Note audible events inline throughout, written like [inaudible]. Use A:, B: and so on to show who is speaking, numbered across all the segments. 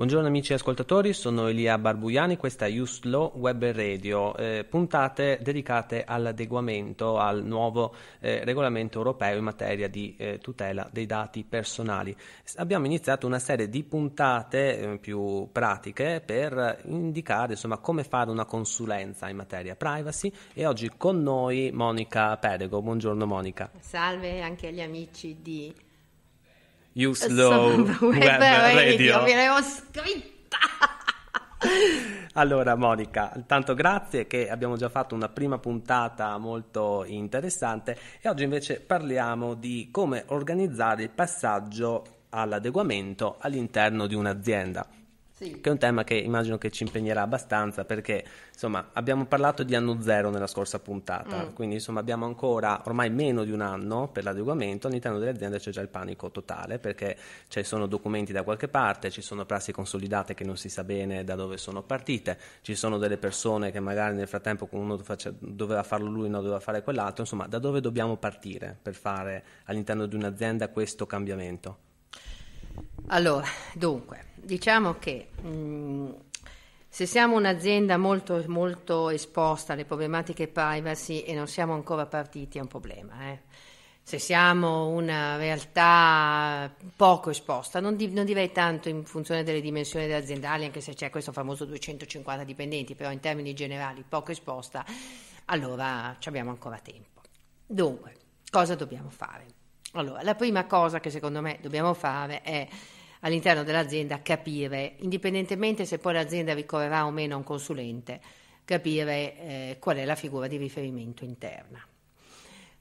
A: Buongiorno amici ascoltatori, sono Elia Barbuiani, questa è Just Law Web Radio, eh, puntate dedicate all'adeguamento al nuovo eh, regolamento europeo in materia di eh, tutela dei dati personali. Abbiamo iniziato una serie di puntate eh, più pratiche per indicare insomma, come fare una consulenza in materia privacy e oggi con noi Monica Perego. Buongiorno Monica.
B: Salve anche agli amici di
A: You Slow [laughs] Web Radio. Mi
B: l'avevo scritta! [laughs]
A: Allora Monica, tanto grazie che abbiamo già fatto una prima puntata molto interessante e oggi invece parliamo di come organizzare il passaggio all'adeguamento all'interno di un'azienda. Che è un tema che immagino che ci impegnerà abbastanza perché insomma abbiamo parlato di anno zero nella scorsa puntata, mm. quindi insomma abbiamo ancora ormai meno di un anno per l'adeguamento, all'interno delle aziende c'è già il panico totale perché ci sono documenti da qualche parte, ci sono prassi consolidate che non si sa bene da dove sono partite, ci sono delle persone che magari nel frattempo uno doveva farlo lui, e no doveva fare quell'altro, insomma da dove dobbiamo partire per fare all'interno di un'azienda questo cambiamento?
B: Allora, dunque, diciamo che mh, mm, se siamo un'azienda molto, molto, esposta alle problematiche privacy e non siamo ancora partiti è un problema. Eh. Se siamo una realtà poco esposta, non, di, non, direi tanto in funzione delle dimensioni aziendali, anche se c'è questo famoso 250 dipendenti, però in termini generali poco esposta, allora abbiamo ancora tempo. Dunque, cosa dobbiamo fare? Allora, la prima cosa che secondo me dobbiamo fare è all'interno dell'azienda capire, indipendentemente se poi l'azienda ricorrerà o meno a un consulente, capire eh, qual è la figura di riferimento interna.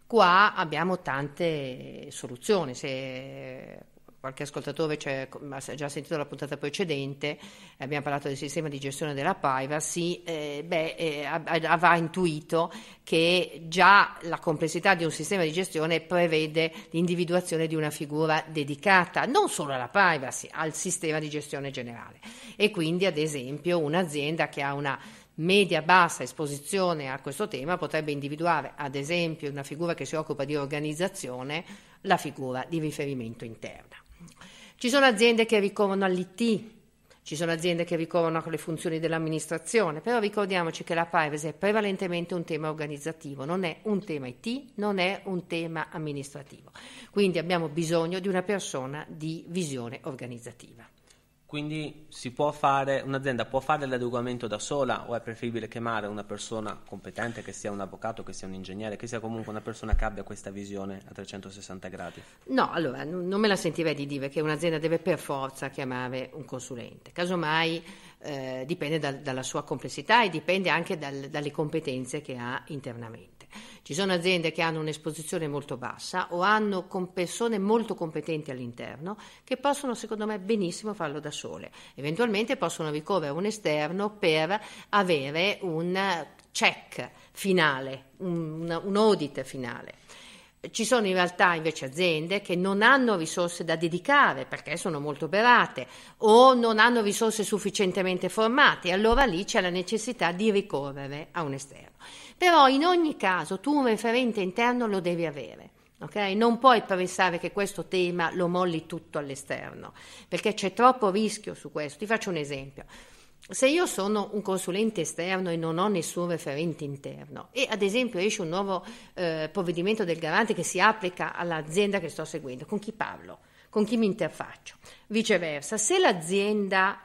B: Qua abbiamo tante soluzioni, se qualche ascoltatore ha già sentito la puntata precedente, eh, abbiamo parlato del sistema di gestione della privacy, eh, beh, eh, avrà intuito che già la complessità di un sistema di gestione prevede l'individuazione di una figura dedicata non solo alla privacy, al sistema di gestione generale. E quindi, ad esempio, un'azienda che ha una media bassa esposizione a questo tema potrebbe individuare ad esempio una figura che si occupa di organizzazione la figura di riferimento interna. Ci sono aziende che ricorrono all'IT, ci sono aziende che ricorrono alle funzioni dell'amministrazione, però ricordiamoci che la privacy è prevalentemente un tema organizzativo, non è un tema IT, non è un tema amministrativo. Quindi abbiamo bisogno di una persona di visione organizzativa.
A: Quindi può fare, un'azienda può fare l'adeguamento da sola o è preferibile chiamare una persona competente, che sia un avvocato, che sia un ingegnere, che sia comunque una persona che abbia questa visione a 360 gradi?
B: No, allora non me la sentirei di dire che un'azienda deve per forza chiamare un consulente. Casomai eh, dipende da, dalla sua complessità e dipende anche dal, dalle competenze che ha internamente. Ci sono aziende che hanno un'esposizione molto bassa o hanno persone molto competenti all'interno che possono, secondo me, benissimo farlo da sole. Eventualmente possono ricorrere a un esterno per avere un check finale, un, un audit finale. Ci sono in realtà invece aziende che non hanno risorse da dedicare perché sono molto operate o non hanno risorse sufficientemente formate, allora lì c'è la necessità di ricorrere a un esterno. Però in ogni caso tu un referente interno lo devi avere. Okay? Non puoi pensare che questo tema lo molli tutto all'esterno, perché c'è troppo rischio su questo. Ti faccio un esempio se io sono un consulente esterno e non ho nessun referente interno e ad esempio esce un nuovo eh, provvedimento del garante che si applica all'azienda che sto seguendo, con chi parlo? Con chi mi interfaccio? Viceversa, se l'azienda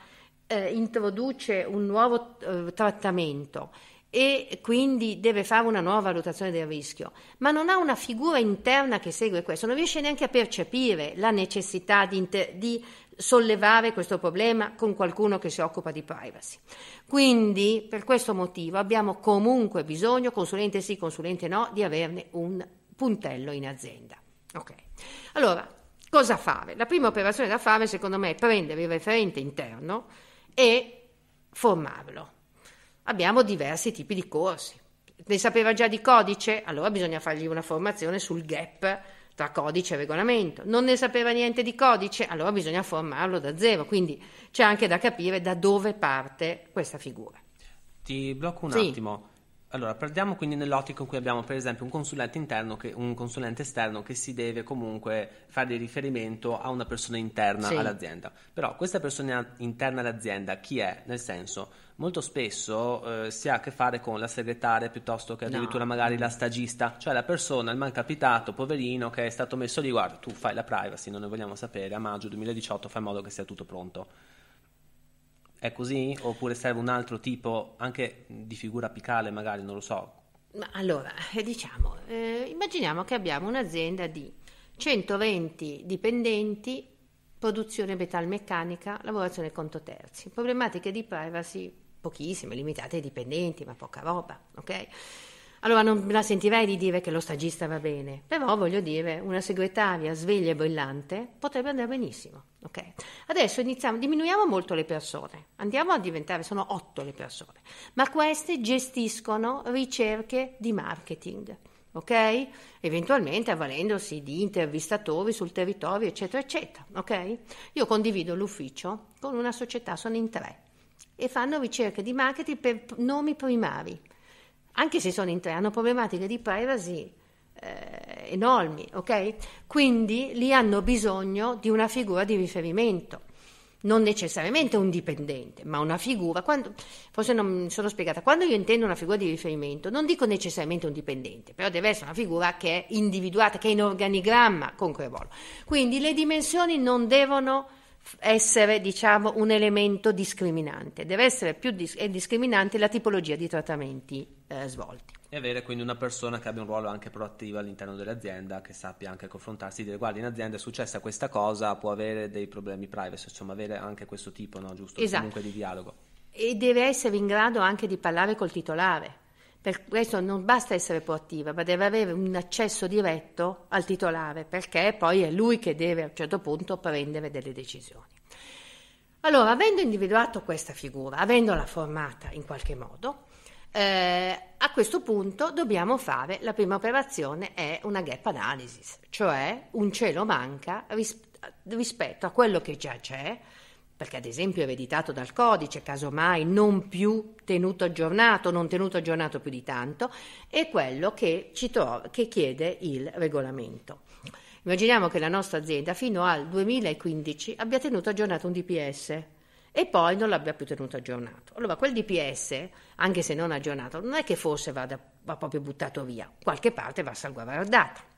B: eh, introduce un nuovo eh, trattamento e quindi deve fare una nuova valutazione del rischio, ma non ha una figura interna che segue questo, non riesce neanche a percepire la necessità di, inter- di sollevare questo problema con qualcuno che si occupa di privacy. Quindi, per questo motivo, abbiamo comunque bisogno, consulente sì, consulente no, di averne un puntello in azienda. Okay. Allora, cosa fare? La prima operazione da fare, secondo me, è prendere il referente interno e formarlo. Abbiamo diversi tipi di corsi. Ne sapeva già di codice? Allora bisogna fargli una formazione sul gap tra codice e regolamento. Non ne sapeva niente di codice, allora bisogna formarlo da zero. Quindi c'è anche da capire da dove parte questa figura.
A: Ti blocco un sì. attimo. Allora, partiamo quindi nell'ottica in cui abbiamo per esempio un consulente interno che un consulente esterno che si deve comunque fare riferimento a una persona interna sì. all'azienda. Però questa persona interna all'azienda chi è? Nel senso, molto spesso eh, si ha a che fare con la segretaria piuttosto che addirittura no. magari la stagista, cioè la persona, il malcapitato, poverino, che è stato messo lì, guarda, tu fai la privacy, non ne vogliamo sapere, a maggio 2018 fai in modo che sia tutto pronto. È così? Oppure serve un altro tipo, anche di figura apicale magari, non lo so.
B: Ma allora, eh, diciamo, eh, immaginiamo che abbiamo un'azienda di 120 dipendenti, produzione metalmeccanica, lavorazione conto terzi, problematiche di privacy pochissime, limitate ai dipendenti, ma poca roba, ok? Allora non la sentirei di dire che lo stagista va bene, però voglio dire, una segretaria sveglia e brillante potrebbe andare benissimo, ok? Adesso iniziamo, diminuiamo molto le persone, andiamo a diventare, sono otto le persone, ma queste gestiscono ricerche di marketing, ok? Eventualmente avvalendosi di intervistatori sul territorio, eccetera, eccetera, ok? Io condivido l'ufficio con una società, sono in tre, e fanno ricerche di marketing per nomi primari, anche se sono in tre, hanno problematiche di privacy eh, enormi, ok? Quindi lì hanno bisogno di una figura di riferimento, non necessariamente un dipendente, ma una figura, quando, forse non mi sono spiegata, quando io intendo una figura di riferimento non dico necessariamente un dipendente, però deve essere una figura che è individuata, che è in organigramma con Crevolo. Quindi le dimensioni non devono essere diciamo, un elemento discriminante, deve essere più dis- discriminante la tipologia di trattamenti eh, svolti.
A: E avere quindi una persona che abbia un ruolo anche proattivo all'interno dell'azienda, che sappia anche confrontarsi, dire guarda in azienda è successa questa cosa, può avere dei problemi privacy, insomma avere anche questo tipo, no? giusto? Esatto. Comunque di dialogo.
B: E deve essere in grado anche di parlare col titolare per questo non basta essere proattiva, ma deve avere un accesso diretto al titolare, perché poi è lui che deve a un certo punto prendere delle decisioni. Allora, avendo individuato questa figura, avendola formata in qualche modo, eh, a questo punto dobbiamo fare la prima operazione è una gap analysis, cioè un cielo manca ris- rispetto a quello che già c'è perché ad esempio è ereditato dal codice, casomai non più tenuto aggiornato, non tenuto aggiornato più di tanto, è quello che, trova, che chiede il regolamento. Immaginiamo che la nostra azienda fino al 2015 abbia tenuto aggiornato un DPS, e poi non l'abbia più tenuto aggiornato. Allora, quel DPS, anche se non aggiornato, non è che forse vada, va proprio buttato via, qualche parte va salvaguardata.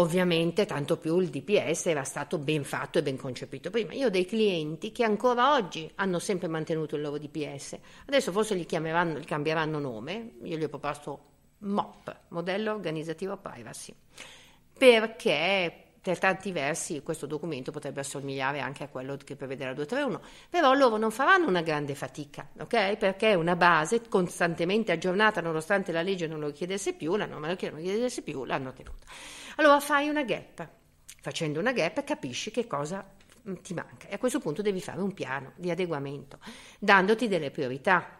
B: Ovviamente, tanto più il DPS era stato ben fatto e ben concepito prima. Io ho dei clienti che ancora oggi hanno sempre mantenuto il loro DPS. Adesso forse gli, gli cambieranno nome, io gli ho proposto MOP, modello organizzativo privacy, perché per tanti versi questo documento potrebbe assomigliare anche a quello che prevede la 231, però loro non faranno una grande fatica, okay? perché una base costantemente aggiornata, nonostante la legge non lo chiedesse più, la norma non lo chiedesse più, l'hanno tenuta. Allora fai una gap, facendo una gap capisci che cosa mm, ti manca e a questo punto devi fare un piano di adeguamento, dandoti delle priorità.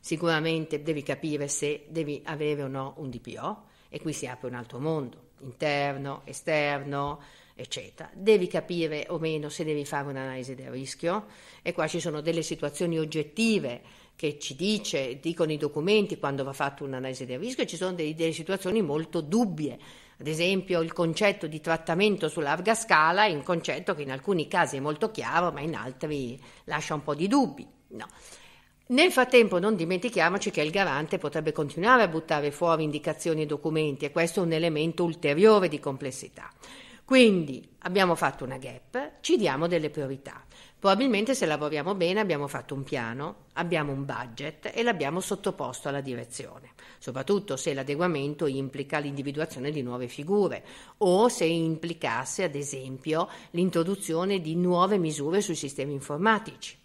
B: Sicuramente devi capire se devi avere o no un DPO e qui si apre un altro mondo interno, esterno, eccetera. Devi capire o meno se devi fare un'analisi del rischio e qua ci sono delle situazioni oggettive che ci dice, dicono i documenti quando va fatta un'analisi del rischio e ci sono dei, delle situazioni molto dubbie. Ad esempio il concetto di trattamento su larga scala è un concetto che in alcuni casi è molto chiaro ma in altri lascia un po' di dubbi. No. Nel frattempo non dimentichiamoci che il garante potrebbe continuare a buttare fuori indicazioni e documenti e questo è un elemento ulteriore di complessità. Quindi abbiamo fatto una gap, ci diamo delle priorità. Probabilmente se lavoriamo bene abbiamo fatto un piano, abbiamo un budget e l'abbiamo sottoposto alla direzione, soprattutto se l'adeguamento implica l'individuazione di nuove figure o se implicasse ad esempio l'introduzione di nuove misure sui sistemi informatici.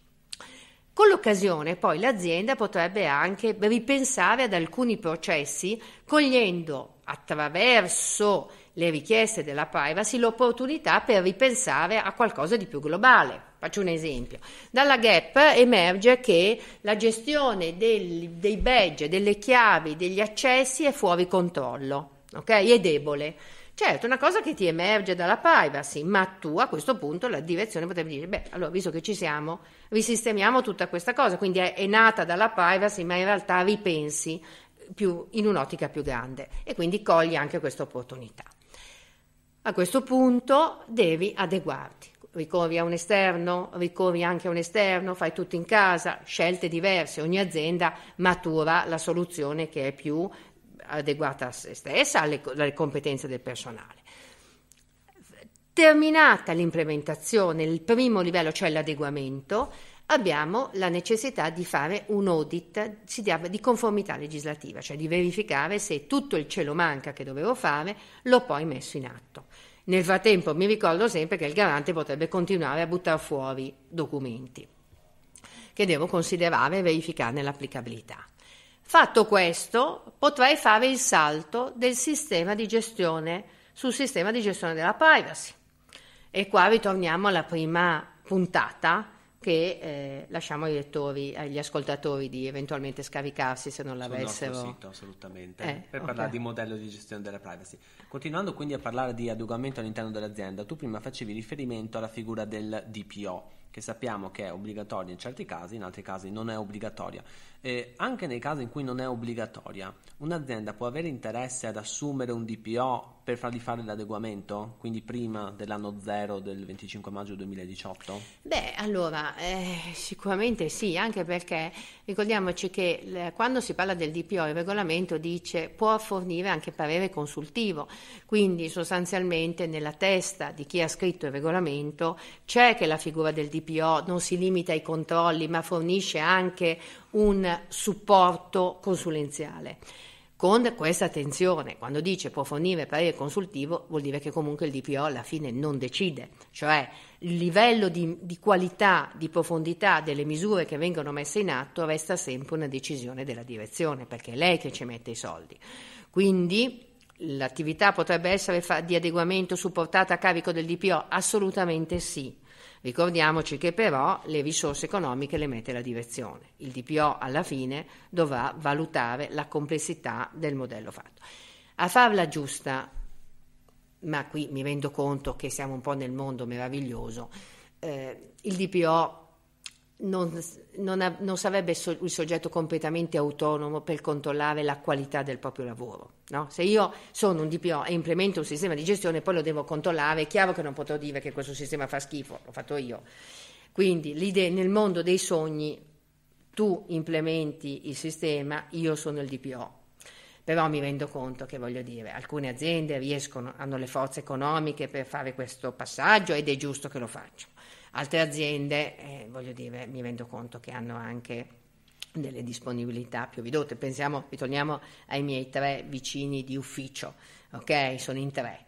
B: Con l'occasione poi l'azienda potrebbe anche ripensare ad alcuni processi cogliendo attraverso le richieste della privacy l'opportunità per ripensare a qualcosa di più globale. Faccio un esempio. Dalla Gap emerge che la gestione del, dei badge, delle chiavi, degli accessi è fuori controllo, okay? È debole. Certo, una cosa che ti emerge dalla privacy, ma tu a questo punto la direzione potrebbe dire, beh, allora visto che ci siamo, risistemiamo tutta questa cosa, quindi è, è nata dalla privacy, ma in realtà ripensi più, in un'ottica più grande e quindi cogli anche questa opportunità. A questo punto devi adeguarti. Ricorri a un esterno, ricorri anche a un esterno, fai tutto in casa, scelte diverse, ogni azienda matura la soluzione che è più adeguata a se stessa, alle, alle competenze del personale. Terminata l'implementazione, il primo livello, cioè l'adeguamento, abbiamo la necessità di fare un audit di conformità legislativa, cioè di verificare se tutto il cielo manca che dovevo fare l'ho poi messo in atto. Nel frattempo mi ricordo sempre che il garante potrebbe continuare a buttare fuori documenti che devo considerare e verificare l'applicabilità. Fatto questo, potrai fare il salto del sistema di gestione sul sistema di gestione della privacy. E qua ritorniamo alla prima puntata che eh, lasciamo ai lettori, agli ascoltatori di eventualmente scaricarsi se non l'avessero. Sul sito,
A: assolutamente, eh, per okay. parlare di modello di gestione della privacy. Continuando quindi a parlare di adeguamento all'interno dell'azienda, tu prima facevi riferimento alla figura del DPO che sappiamo che è obbligatoria in certi casi, in altri casi non è obbligatoria. E anche nei casi in cui non è obbligatoria, un'azienda può avere interesse ad assumere un DPO per fargli fare l'adeguamento, quindi prima dell'anno zero del 25 maggio 2018?
B: Beh, allora, eh, sicuramente sì, anche perché Ricordiamoci che eh, quando si parla del DPO il regolamento dice può fornire anche parere consultivo, quindi sostanzialmente nella testa di chi ha scritto il regolamento c'è che la figura del DPO non si limita ai controlli ma fornisce anche un supporto consulenziale con questa attenzione. Quando dice può fornire parere consultivo vuol dire che comunque il DPO alla fine non decide, cioè il livello di, di, qualità, di profondità delle misure che vengono messe in atto resta sempre una decisione della direzione, perché è lei che ci mette i soldi. Quindi l'attività potrebbe essere fa- di adeguamento supportata a carico del DPO? Assolutamente sì. Ricordiamoci che però le risorse economiche le mette la direzione. Il DPO alla fine dovrà valutare la complessità del modello fatto. A farla giusta ma qui mi rendo conto che siamo un po' nel mondo meraviglioso, eh, il DPO non, non, ha, non sarebbe so, il soggetto completamente autonomo per controllare la qualità del proprio lavoro. No? Se io sono un DPO e implemento un sistema di gestione poi lo devo controllare, è chiaro che non potrò dire che questo sistema fa schifo, l'ho fatto io. Quindi nel mondo dei sogni tu implementi il sistema, io sono il DPO, però mi rendo conto che voglio dire, alcune aziende riescono, hanno le forze economiche per fare questo passaggio ed è giusto che lo facciano. Altre aziende, eh, voglio dire, mi rendo conto che hanno anche delle disponibilità più ridotte. Pensiamo, ritorniamo ai miei tre vicini di ufficio, ok? Sono in tre.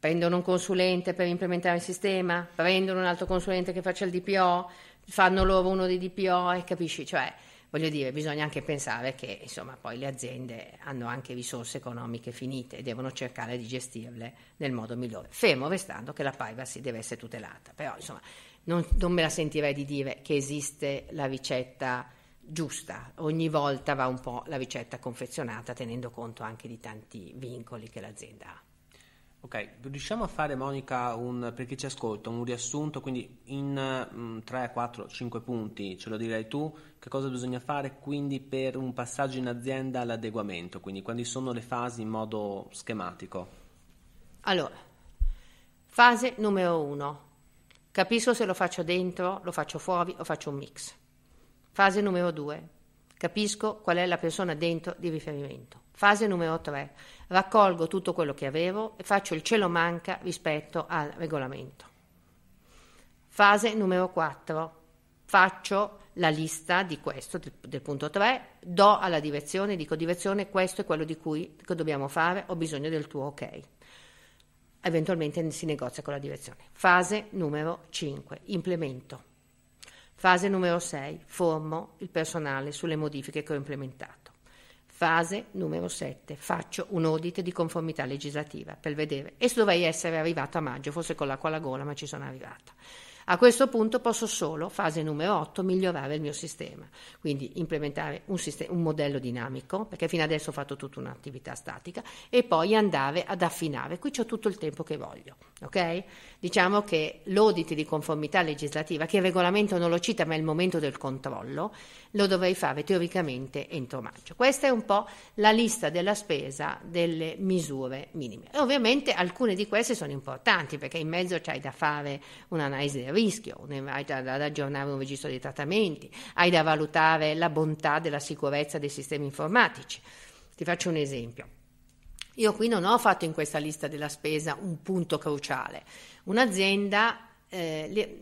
B: Prendono un consulente per implementare il sistema, prendono un altro consulente che faccia il DPO, fanno loro uno dei DPO e eh, capisci, cioè voglio dire, bisogna anche pensare che insomma, poi le aziende hanno anche risorse economiche finite e devono cercare di gestirle nel modo migliore, fermo restando che la privacy deve essere tutelata. Però insomma, non, non me la sentirei di dire che esiste la ricetta giusta, ogni volta va un po' la ricetta confezionata tenendo conto anche di tanti vincoli che l'azienda ha.
A: Ok, riusciamo a fare Monica un, per chi ci ascolta un riassunto, quindi in 3, 4, 5 punti ce lo direi tu, che cosa bisogna fare quindi per un passaggio in azienda all'adeguamento, quindi quali sono le fasi in modo schematico?
B: Allora, fase numero 1, capisco se lo faccio dentro, lo faccio fuori o faccio un mix. Fase numero 2, Capisco qual è la persona dentro di riferimento. Fase numero 3. Raccolgo tutto quello che avevo e faccio il cielo manca rispetto al regolamento. Fase numero 4. Faccio la lista di questo, del, del punto 3, do alla direzione, dico direzione, questo è quello di cui dobbiamo fare, ho bisogno del tuo ok eventualmente si negozia con la direzione. Fase numero 5, implemento. Fase numero 6. Formo il personale sulle modifiche che ho implementato. Fase numero 7. Faccio un audit di conformità legislativa per vedere. E dovrei essere arrivato a maggio, forse con l'acqua alla gola, ma ci sono arrivata. A questo punto posso solo, fase numero 8, migliorare il mio sistema, quindi implementare un, sistema, un modello dinamico, perché fino adesso ho fatto tutta un'attività statica, e poi andare ad affinare. Qui ho tutto il tempo che voglio. Okay? Diciamo che l'audit di conformità legislativa, che il regolamento non lo cita, ma è il momento del controllo, lo dovrei fare teoricamente entro maggio. Questa è un po' la lista della spesa delle misure minime. E ovviamente alcune di queste sono importanti, perché in mezzo c'hai da fare un'analisi del rischio, hai da, da, da aggiornare un registro dei trattamenti, hai da valutare la bontà della sicurezza dei sistemi informatici. Ti faccio un esempio. Io qui non ho fatto in questa lista della spesa un punto cruciale. Un'azienda, eh, le,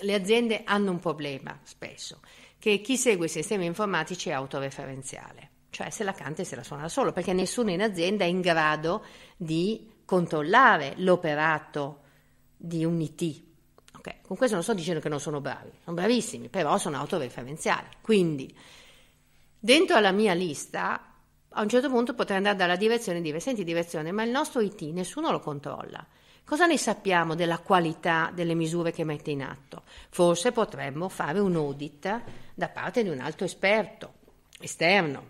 B: le aziende hanno un problema spesso, che chi segue i sistemi informatici è autoreferenziale, cioè se la canta e se la suona da solo, perché nessuno in azienda è in grado di controllare l'operato di un IT, Okay. Con questo non sto dicendo che non sono bravi, sono bravissimi, però sono autoreferenziali. Quindi, dentro alla mia lista, a un certo punto potrei andare dalla direzione e dire, senti direzione, ma il nostro IT nessuno lo controlla. Cosa ne sappiamo della qualità delle misure che mette in atto? Forse potremmo fare un audit da parte di un altro esperto esterno.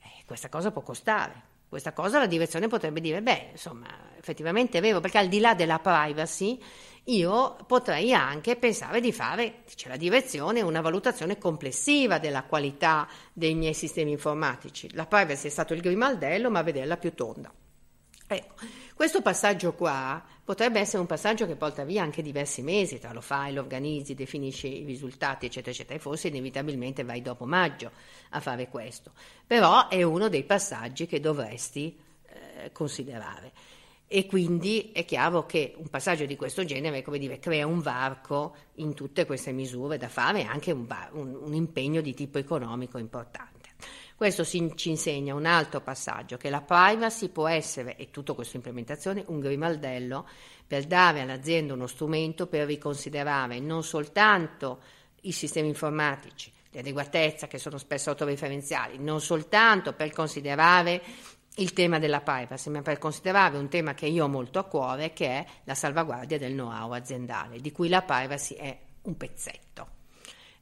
B: Eh, questa cosa può costare questa cosa la direzione potrebbe dire, beh, insomma, effettivamente è vero, perché al di là della privacy io potrei anche pensare di fare, dice la direzione, una valutazione complessiva della qualità dei miei sistemi informatici. La privacy è stato il grimaldello, ma vederla più tonda. Ecco, questo passaggio qua potrebbe essere un passaggio che porta via anche diversi mesi, tra lo fai, lo organizzi, definisci i risultati, eccetera, eccetera, e forse inevitabilmente vai dopo maggio a fare questo. Però è uno dei passaggi che dovresti eh, considerare. E quindi è chiaro che un passaggio di questo genere, come dire, crea un varco in tutte queste misure da fare e anche un, un, un impegno di tipo economico importante. Questo si, ci insegna un altro passaggio, che la privacy può essere, e tutta questa implementazione, un grimaldello per dare all'azienda uno strumento per riconsiderare non soltanto i sistemi informatici, di adeguatezza che sono spesso autoreferenziali, non soltanto per considerare il tema della privacy, ma per considerare un tema che io ho molto a cuore, che è la salvaguardia del know-how aziendale, di cui la privacy è un pezzetto.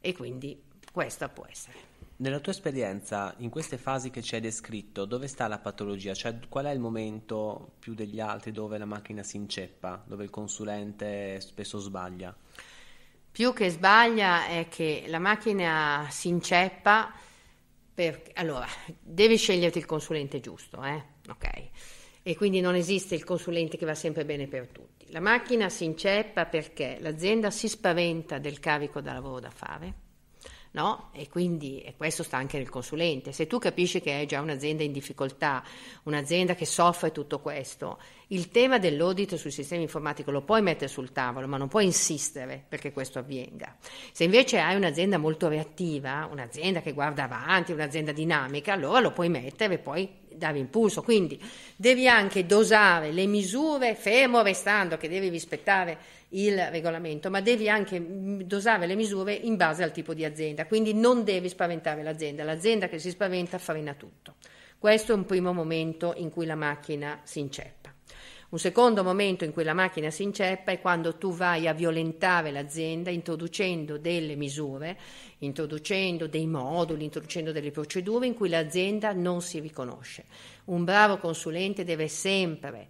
B: E quindi questo può essere.
A: Nella tua esperienza, in queste fasi che ci hai descritto, dove sta la patologia? Cioè, qual è il momento più degli altri dove la macchina si inceppa, dove il consulente spesso sbaglia?
B: Più che sbaglia è che la macchina si inceppa perché, allora, devi sceglierti il consulente giusto, eh? Ok. E quindi non esiste il consulente che va sempre bene per tutti. La macchina si inceppa perché l'azienda si spaventa del carico da lavoro da fare no? E quindi e questo sta anche nel consulente. Se tu capisci che hai già un'azienda in difficoltà, un'azienda che soffre tutto questo, il tema dell'audit sul sistema informatico lo puoi mettere sul tavolo, ma non puoi insistere perché questo avvenga. Se invece hai un'azienda molto reattiva, un'azienda che guarda avanti, un'azienda dinamica, allora lo puoi mettere e poi dare impulso. Quindi devi anche dosare le misure, fermo restando che devi rispettare il regolamento, ma devi anche dosare le misure in base al tipo di azienda, quindi non devi spaventare l'azienda, l'azienda che si spaventa frena tutto. Questo è un primo momento in cui la macchina si inceppa. Un secondo momento in cui la macchina si inceppa è quando tu vai a violentare l'azienda introducendo delle misure, introducendo dei moduli, introducendo delle procedure in cui l'azienda non si riconosce. Un bravo consulente deve sempre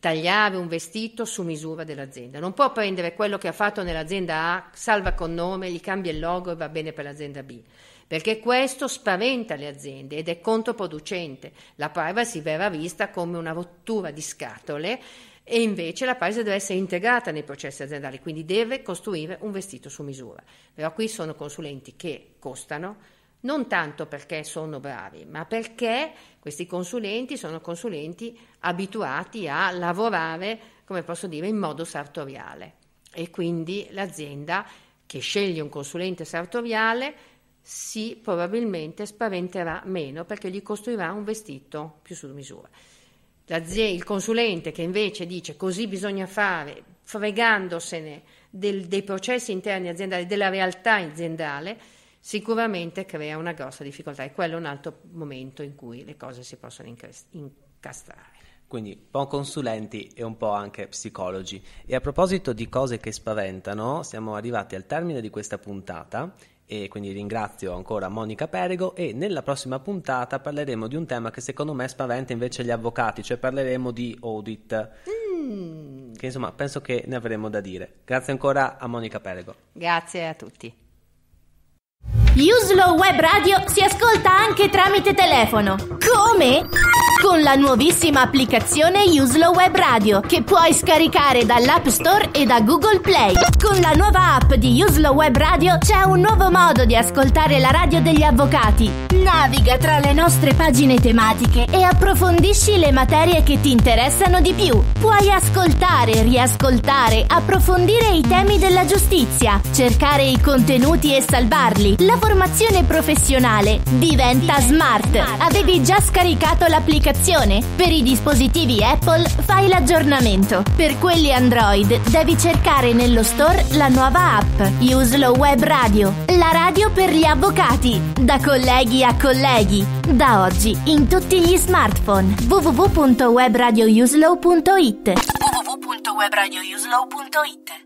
B: tagliare un vestito su misura dell'azienda. Non può prendere quello che ha fatto nell'azienda A, salva con nome, gli cambia il logo e va bene per l'azienda B. Perché questo spaventa le aziende ed è controproducente. La privacy verrà vista come una rottura di scatole e invece la privacy deve essere integrata nei processi aziendali, quindi deve costruire un vestito su misura. Però qui sono consulenti che costano, non tanto perché sono bravi, ma perché questi consulenti sono consulenti abituati a lavorare, come posso dire, in modo sartoriale e quindi l'azienda che sceglie un consulente sartoriale si probabilmente spaventerà meno perché gli costruirà un vestito più su misura. il consulente che invece dice così bisogna fare, fregandosene del, dei processi interni aziendali, della realtà aziendale, sicuramente crea una grossa difficoltà e quello è un altro momento in cui le cose si possono incastrare.
A: Quindi un po' consulenti e un po' anche psicologi. E a proposito di cose che spaventano, siamo arrivati al termine di questa puntata e quindi ringrazio ancora Monica Perego e nella prossima puntata parleremo di un tema che secondo me spaventa invece gli avvocati, cioè parleremo di audit.
B: Mm.
A: Che insomma penso che ne avremo da dire. Grazie ancora a Monica Perego. Grazie a tutti.
B: Uslo Web Radio si ascolta anche tramite telefono. Come? Con la nuovissima applicazione Uslo Web Radio che puoi scaricare dall'App Store e da Google Play. Con la nuova app di Uslo Web Radio c'è un nuovo modo di ascoltare la radio degli avvocati. Naviga tra le nostre pagine tematiche e approfondisci le materie che ti interessano di più. Puoi ascoltare, riascoltare, approfondire i temi della giustizia, cercare i contenuti e salvarli, lavorare formazione professionale diventa smart. Avevi già scaricato l'applicazione? Per i dispositivi Apple fai l'aggiornamento. Per quelli Android devi cercare nello store la nuova app Uslo Web Radio, la radio per gli avvocati, da colleghi a colleghi. Da oggi in tutti gli smartphone www.webradiouslow.it www.webradiouslow.it